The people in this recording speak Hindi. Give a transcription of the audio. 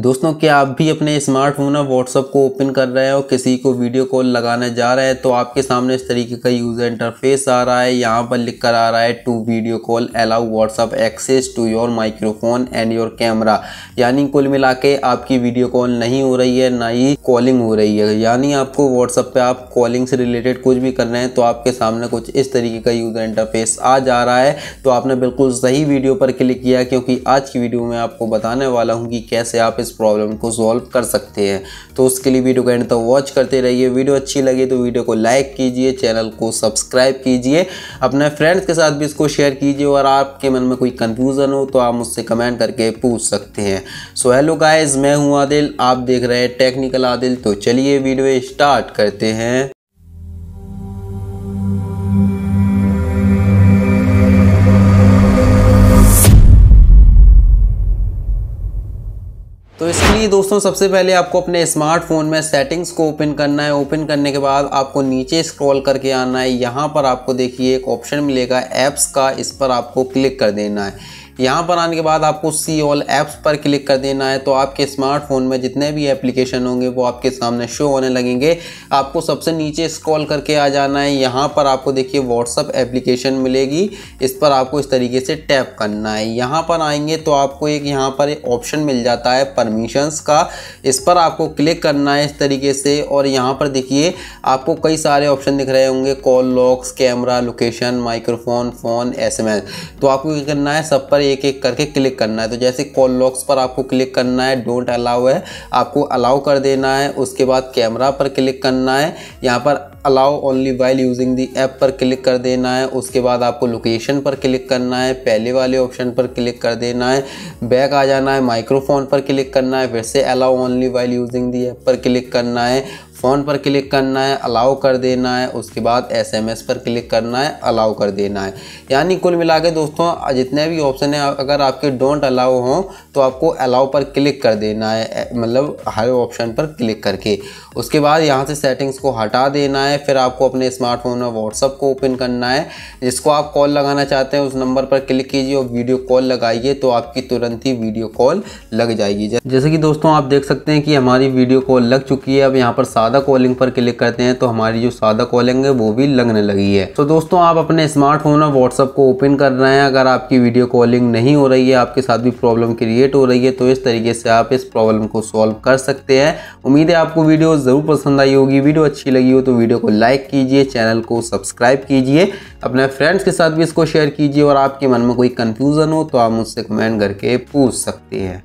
दोस्तों क्या आप भी अपने स्मार्टफोन और व्हाट्सअप को ओपन कर रहे हैं और किसी को वीडियो कॉल लगाने जा रहे हैं तो आपके सामने इस तरीके का यूज़र इंटरफेस आ रहा है यहाँ पर लिख कर आ रहा है to video call allow WhatsApp access to your microphone and your camera यानी कुल मिला के आपकी वीडियो कॉल नहीं हो रही है ना ही कॉलिंग हो रही है यानी आपको व्हाट्सअप पर आप कॉलिंग से रिलेटेड कुछ भी कर रहे हैं तो आपके सामने कुछ इस तरीके का यूज़र इंटरफेस आ जा रहा है तो आपने बिल्कुल सही वीडियो पर क्लिक किया क्योंकि आज की वीडियो में आपको बताने वाला हूँ कि कैसे आप इस प्रॉब्लम को सॉल्व कर सकते हैं तो उसके लिए वीडियो को एंड तक तो वॉच करते रहिए वीडियो अच्छी लगे तो वीडियो को लाइक कीजिए चैनल को सब्सक्राइब कीजिए अपने फ्रेंड्स के साथ भी इसको शेयर कीजिए और आपके मन में कोई कन्फ्यूज़न हो तो आप मुझसे कमेंट करके पूछ सकते हैं सो हेलो गाइज मैं हूँ आदिल आप देख रहे हैं टेक्निकल आदिल तो चलिए वीडियो स्टार्ट करते हैं ही दोस्तों सबसे पहले आपको अपने स्मार्टफोन में सेटिंग्स को ओपन करना है ओपन करने के बाद आपको नीचे स्क्रॉल करके आना है यहाँ पर आपको देखिए एक ऑप्शन मिलेगा ऐप्स का इस पर आपको क्लिक कर देना है यहाँ पर आने के बाद आपको सी ऑल ऐप्स पर क्लिक कर देना है तो आपके स्मार्टफोन में जितने भी एप्लीकेशन होंगे वो आपके सामने शो होने लगेंगे आपको सबसे नीचे स्क्रॉल करके आ जाना है यहाँ पर आपको देखिए व्हाट्सअप एप्लीकेशन मिलेगी इस पर आपको इस तरीके से टैप करना है यहाँ पर आएंगे तो आपको एक यहाँ पर ऑप्शन मिल जाता है परमिशंस का इस पर आपको क्लिक करना है इस तरीके से और यहाँ पर देखिए आपको कई सारे ऑप्शन दिख रहे होंगे call logs camera location microphone phone S तो आपको क्या करना है सब पर एक एक करके क्लिक करना है तो जैसे कॉल लॉक्स पर आपको क्लिक करना है डोंट अलाउ है आपको अलाउ कर देना है उसके बाद कैमरा पर क्लिक करना है यहाँ पर allow only while using the app पर क्लिक कर देना है उसके बाद आपको लोकेशन पर क्लिक करना है पहले वाले ऑप्शन पर क्लिक कर देना है बैक आ जाना है माइक्रोफोन पर क्लिक करना है फिर से allow only while using the app पर क्लिक करना है फ़ोन पर क्लिक करना है अलाउ कर देना है उसके बाद एसएमएस पर क्लिक करना है अलाउ कर देना है यानी कुल मिला के दोस्तों जितने भी ऑप्शन हैं अगर आपके डोंट अलाउ हों तो आपको अलाउ पर क्लिक कर देना है मतलब हर ऑप्शन पर क्लिक करके उसके बाद यहाँ से सेटिंग्स को हटा देना है फिर आपको अपने स्मार्टफोन में व्हाट्सअप को ओपन करना है जिसको आप कॉल लगाना चाहते हैं उस नंबर पर क्लिक कीजिए और वीडियो कॉल लगाइए तो आपकी तुरंत ही वीडियो कॉल लग जाएगी जैसे कि दोस्तों आप देख सकते हैं कि हमारी वीडियो कॉल लग चुकी है अब यहाँ पर सात सादा कॉलिंग पर क्लिक करते हैं तो हमारी जो सादा कॉलिंग है वो भी लगने लगी है तो दोस्तों आप अपने स्मार्टफोन और व्हाट्सअप को ओपन कर रहे हैं अगर आपकी वीडियो कॉलिंग नहीं हो रही है आपके साथ भी प्रॉब्लम क्रिएट हो रही है तो इस तरीके से आप इस प्रॉब्लम को सॉल्व कर सकते हैं उम्मीद है आपको वीडियो ज़रूर पसंद आई होगी वीडियो अच्छी लगी हो तो वीडियो को लाइक कीजिए चैनल को सब्सक्राइब कीजिए अपने फ्रेंड्स के साथ भी इसको शेयर कीजिए और आपके मन में कोई कन्फ्यूज़न हो तो आप मुझसे कमेंट करके पूछ सकते हैं